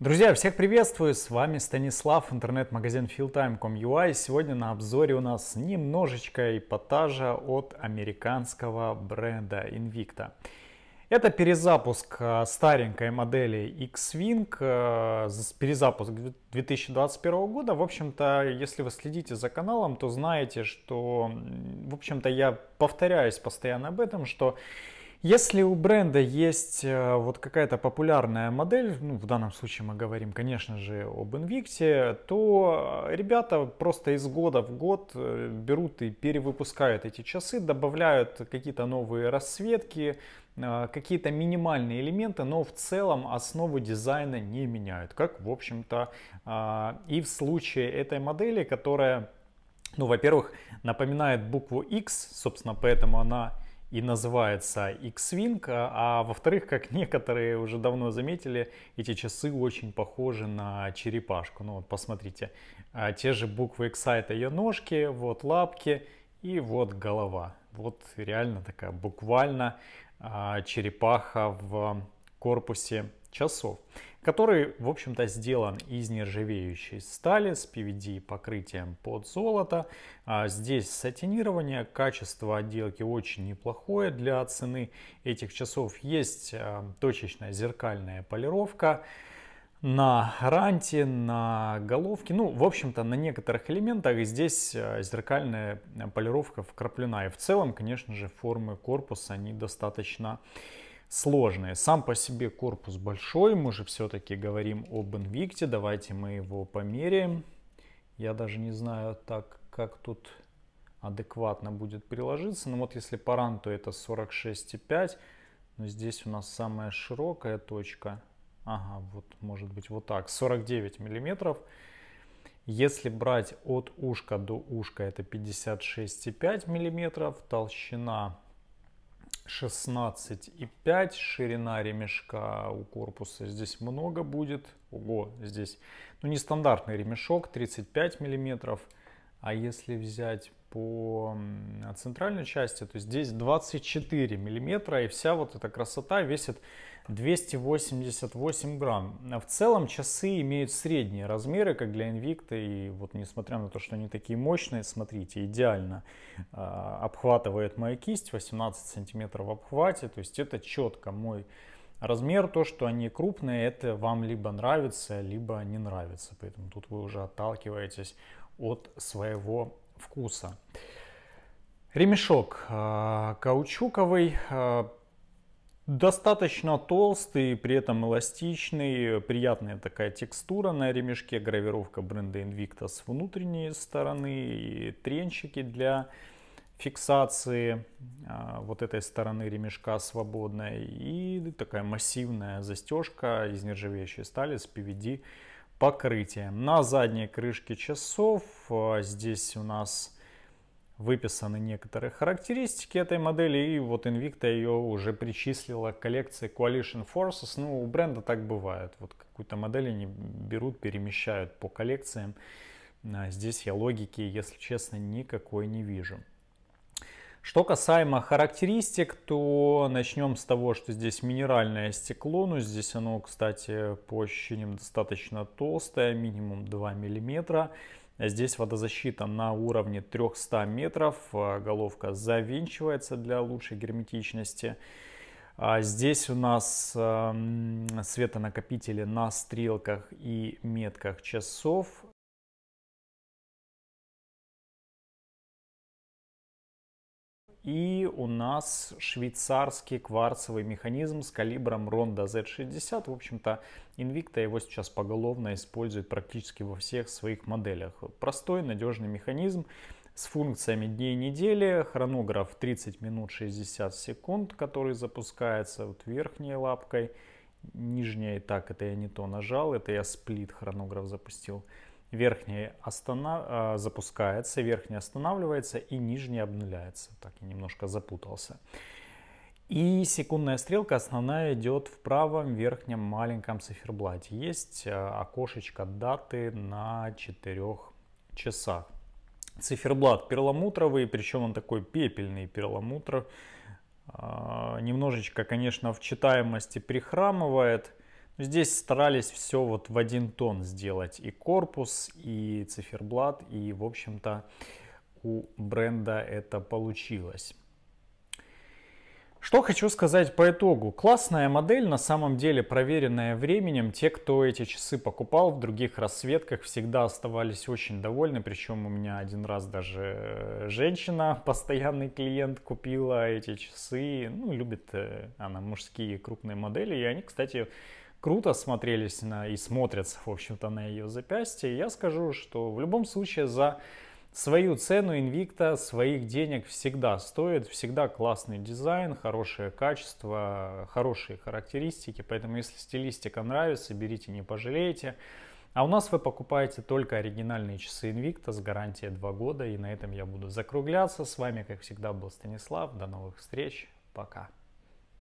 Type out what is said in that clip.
Друзья, всех приветствую, с вами Станислав, интернет-магазин FillTime.com.ua и сегодня на обзоре у нас немножечко эпатажа от американского бренда Invicta. Это перезапуск а, старенькой модели X-Wing, а, перезапуск 2021 года. В общем-то, если вы следите за каналом, то знаете, что, в общем-то, я повторяюсь постоянно об этом, что если у бренда есть э, вот какая-то популярная модель, ну, в данном случае мы говорим, конечно же, об Invicte, то э, ребята просто из года в год э, берут и перевыпускают эти часы, добавляют какие-то новые расцветки, какие-то минимальные элементы, но в целом основу дизайна не меняют, как, в общем-то, а, и в случае этой модели, которая, ну, во-первых, напоминает букву X, собственно, поэтому она и называется X-Wing, а во-вторых, как некоторые уже давно заметили, эти часы очень похожи на черепашку. Ну вот посмотрите, а, те же буквы X это ее ножки, вот лапки и вот голова. Вот реально такая буквально а, черепаха в корпусе часов, который, в общем-то, сделан из нержавеющей стали с PVD-покрытием под золото. А, здесь сатинирование, качество отделки очень неплохое для цены этих часов. Есть а, точечная зеркальная полировка на ранте, на головке, ну, в общем-то, на некоторых элементах и здесь а, зеркальная полировка вкраплена. И в целом, конечно же, формы корпуса они достаточно сложные. Сам по себе корпус большой, мы же все-таки говорим об Invicta, давайте мы его померяем. Я даже не знаю так, как тут адекватно будет приложиться. Но вот если по ранту это 46,5, но здесь у нас самая широкая точка. Ага, вот может быть вот так, 49 миллиметров. Если брать от ушка до ушка, это 56,5 миллиметров. Толщина 16,5, ширина ремешка у корпуса здесь много будет. Ого, здесь ну, нестандартный ремешок, 35 миллиметров. А если взять по центральной части, то здесь 24 миллиметра, и вся вот эта красота весит 288 грамм. В целом часы имеют средние размеры, как для Invicta, и вот несмотря на то, что они такие мощные, смотрите, идеально э, обхватывает мою кисть, 18 сантиметров в обхвате, то есть это четко мой размер, то, что они крупные, это вам либо нравится, либо не нравится, поэтому тут вы уже отталкиваетесь от своего вкуса. Ремешок э, каучуковый, э, достаточно толстый, при этом эластичный, приятная такая текстура на ремешке, гравировка бренда Invicta с внутренней стороны и тренчики для фиксации э, вот этой стороны ремешка свободной и такая массивная застежка из нержавеющей стали с PVD покрытие. На задней крышке часов э, здесь у нас выписаны некоторые характеристики этой модели, и вот Invicta ее уже причислила к коллекции Coalition Forces. Ну, у бренда так бывает. Вот какую-то модель они берут, перемещают по коллекциям. А здесь я логики, если честно, никакой не вижу. Что касаемо характеристик, то начнем с того, что здесь минеральное стекло. Ну, здесь оно, кстати, по ощущениям достаточно толстое, минимум 2 мм. Здесь водозащита на уровне 300 метров. А головка завинчивается для лучшей герметичности. А здесь у нас эм, светонакопители на стрелках и метках часов. И у нас швейцарский кварцевый механизм с калибром Ronda Z60. В общем-то, Invicta его сейчас поголовно использует практически во всех своих моделях. Простой, надежный механизм с функциями дней недели, хронограф 30 минут 60 секунд, который запускается вот верхней лапкой, нижняя и так, это я не то нажал, это я сплит хронограф запустил верхняя остана... Э, запускается, верхняя останавливается и нижняя обнуляется. Так, я немножко запутался. И секундная стрелка основная идет в правом верхнем маленьком циферблате. Есть э, окошечко даты на 4 часах. Циферблат перламутровый, причем он такой пепельный перламутров э, Немножечко, конечно, в читаемости прихрамывает – Здесь старались все вот в один тон сделать. И корпус, и циферблат, и, в общем-то, у бренда это получилось. Что хочу сказать по итогу. Классная модель, на самом деле проверенная временем. Те, кто эти часы покупал в других расцветках, всегда оставались очень довольны. Причем у меня один раз даже э, женщина, постоянный клиент, купила эти часы. Ну, любит э, она мужские крупные модели. И они, кстати, круто смотрелись на, и смотрятся, в общем-то, на ее запястье. Я скажу, что в любом случае за свою цену Invicta своих денег всегда стоит, всегда классный дизайн, хорошее качество, хорошие характеристики, поэтому если стилистика нравится, берите, не пожалеете. А у нас вы покупаете только оригинальные часы Invicta с гарантией 2 года, и на этом я буду закругляться. С вами, как всегда, был Станислав, до новых встреч, пока.